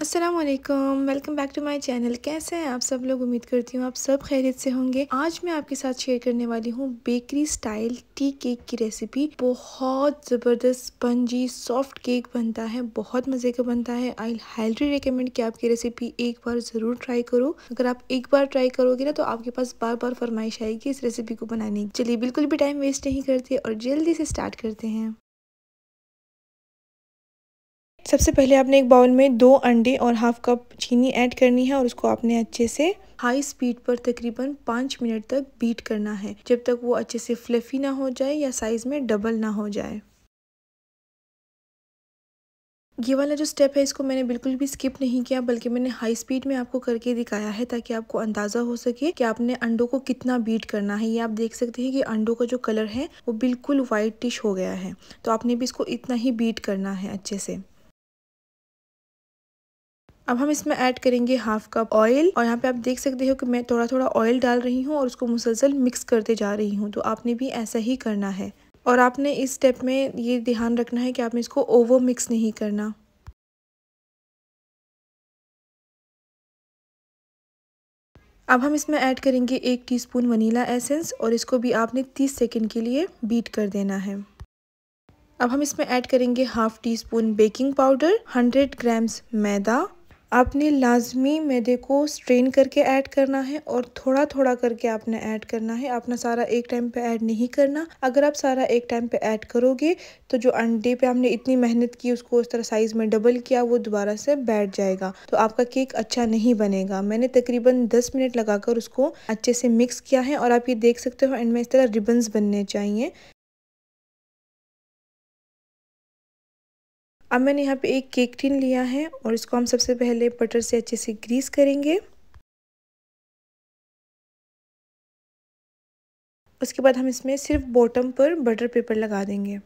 Aslam welcome back to my channel कैसे हैं आप सब लोग उम्मीद करती हूँ आप सब खैरियत से होंगे आज मैं आपके साथ शेयर करने वाली हूँ बेकरी स्टाइल टी केक की रेसिपी बहुत ज़बरदस्त स्पंजी सॉफ्ट केक बनता है बहुत मज़े का बनता है आई हाईली रिकमेंड कि आपकी रेसिपी एक बार ज़रूर ट्राई करो अगर आप एक बार ट्राई करोगे ना तो आपके पास बार बार फरमाइश आएगी इस रेसिपी को बनाने की चलिए बिल्कुल भी टाइम वेस्ट नहीं करते और जल्दी से स्टार्ट करते हैं सबसे पहले आपने एक बाउल में दो अंडे और हाफ कप चीनी ऐड करनी है और उसको आपने अच्छे से हाई स्पीड पर तकरीबन पाँच मिनट तक बीट करना है जब तक वो अच्छे से फ्लफ़ी ना हो जाए या साइज़ में डबल ना हो जाए ये वाला जो स्टेप है इसको मैंने बिल्कुल भी स्किप नहीं किया बल्कि मैंने हाई स्पीड में आपको करके दिखाया है ताकि आपको अंदाज़ा हो सके कि आपने अंडों को कितना बीट करना है ये आप देख सकते हैं कि अंडों का जो कलर है वो बिल्कुल वाइटिश हो गया है तो आपने भी इसको इतना ही बीट करना है अच्छे से अब हम इसमें ऐड करेंगे हाफ कप ऑयल और यहाँ पे आप देख सकते हो कि मैं थोड़ा थोड़ा ऑयल डाल रही हूँ और उसको मुसलसल मिक्स करते जा रही हूँ तो आपने भी ऐसा ही करना है और आपने इस स्टेप में ये ध्यान रखना है कि आपने इसको ओवर मिक्स नहीं करना अब हम इसमें ऐड करेंगे एक टीस्पून वनीला एसेंस और इसको भी आपने 30 सेकंड के लिए बीट कर देना है अब हम इसमें ऐड करेंगे half teaspoon baking powder 100 grams मैदा आपने लाजमी मैदे को स्ट्रेन करके ऐड करना है और थोड़ा थोड़ा करके आपने ऐड करना है आपने सारा एक टाइम पे ऐड नहीं करना अगर आप सारा एक टाइम पे ऐड करोगे तो जो अंडे पे आपने इतनी मेहनत की उसको उस तरह साइज़ में डबल किया वो दोबारा से बैठ जाएगा तो आपका केक अच्छा नहीं बनेगा मैंने तकरीबन दस मिनट लगाकर उसको अच्छे से मिक्स किया है और आप ये देख सकते हो इनमें इस तरह रिबन्स बनने चाहिए अब मैंने यहाँ पे एक केक टिन लिया है और इसको हम सबसे पहले बटर से अच्छे से ग्रीस करेंगे उसके बाद हम इसमें सिर्फ बॉटम पर बटर पेपर लगा देंगे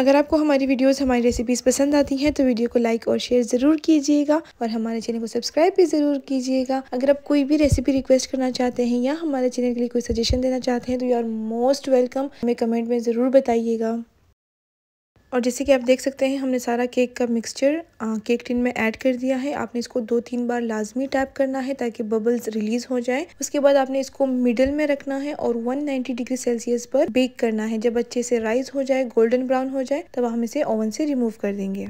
अगर आपको हमारी वीडियोस हमारी रेसिपीज़ पसंद आती हैं तो वीडियो को लाइक और शेयर ज़रूर कीजिएगा और हमारे चैनल को सब्सक्राइब भी ज़रूर कीजिएगा अगर आप कोई भी रेसिपी रिक्वेस्ट करना चाहते हैं या हमारे चैनल के लिए कोई सजेशन देना चाहते हैं तो यू आर मोस्ट वेलकम हमें कमेंट में ज़रूर बताइएगा और जैसे कि आप देख सकते हैं हमने सारा केक का मिक्सचर केक टिन में ऐड कर दिया है आपने इसको दो तीन बार लाजमी टैप करना है ताकि बबल्स रिलीज हो जाए उसके बाद आपने इसको मिडल में रखना है और 190 डिग्री सेल्सियस पर बेक करना है जब अच्छे से राइज हो जाए गोल्डन ब्राउन हो जाए तब हम इसे ओवन से रिमूव कर देंगे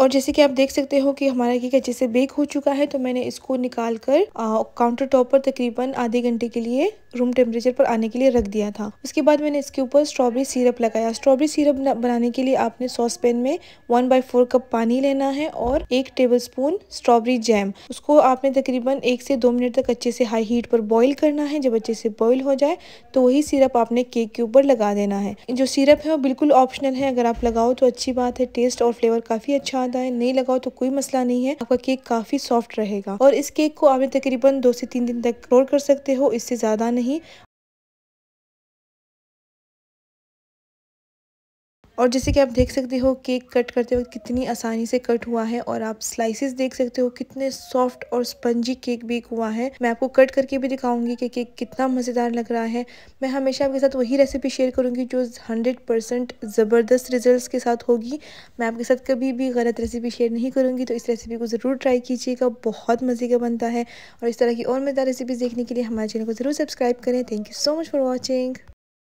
और जैसे कि आप देख सकते हो कि हमारा केक अच्छे से बेक हो चुका है तो मैंने इसको निकाल कर काउंटर टॉप पर तकरीबन आधे घंटे के लिए रूम टेम्परेचर पर आने के लिए रख दिया था उसके बाद मैंने इसके ऊपर स्ट्रॉबेरी सिरप लगाया स्ट्रॉबेरी सिरप बनाने के लिए आपने सॉस पैन में वन बाई फोर कप पानी लेना है और एक टेबल स्पून स्ट्रॉबेरी जैम उसको आपने तकरीबन एक से दो मिनट तक अच्छे से हाई हीट पर बॉईल करना है जब अच्छे से बॉईल हो जाए तो वही सिरप आपने केक के ऊपर लगा देना है जो सिरप है वो बिल्कुल ऑप्शनल है अगर आप लगाओ तो अच्छी बात है टेस्ट और फ्लेवर काफ़ी अच्छा याद आए नहीं लगाओ तो कोई मसला नहीं है आपका केक काफी सॉफ्ट रहेगा और इस केक को आप तकरीबन दो से तीन दिन तक रोल कर सकते हो इससे ज्यादा नहीं और जैसे कि आप देख सकते हो केक कट करते वक्त कितनी आसानी से कट हुआ है और आप स्लाइसिस देख सकते हो कितने सॉफ्ट और स्पंजी केक बेक हुआ है मैं आपको कट करके भी दिखाऊंगी कि केक कितना मज़ेदार लग रहा है मैं हमेशा आपके साथ वही रेसिपी शेयर करूँगी जो हंड्रेड परसेंट ज़बरदस्त रिजल्ट के साथ होगी मैं आपके साथ कभी भी गलत रेसिपी शेयर नहीं करूँगी तो इस रेसिपी को ज़रूर ट्राई कीजिएगा बहुत मज़े का बनता है और इस तरह की और मज़ेदार रेसिपीज़ देखने के लिए हमारे चैनल को ज़रूर सब्सक्राइब करें thank you so much for watching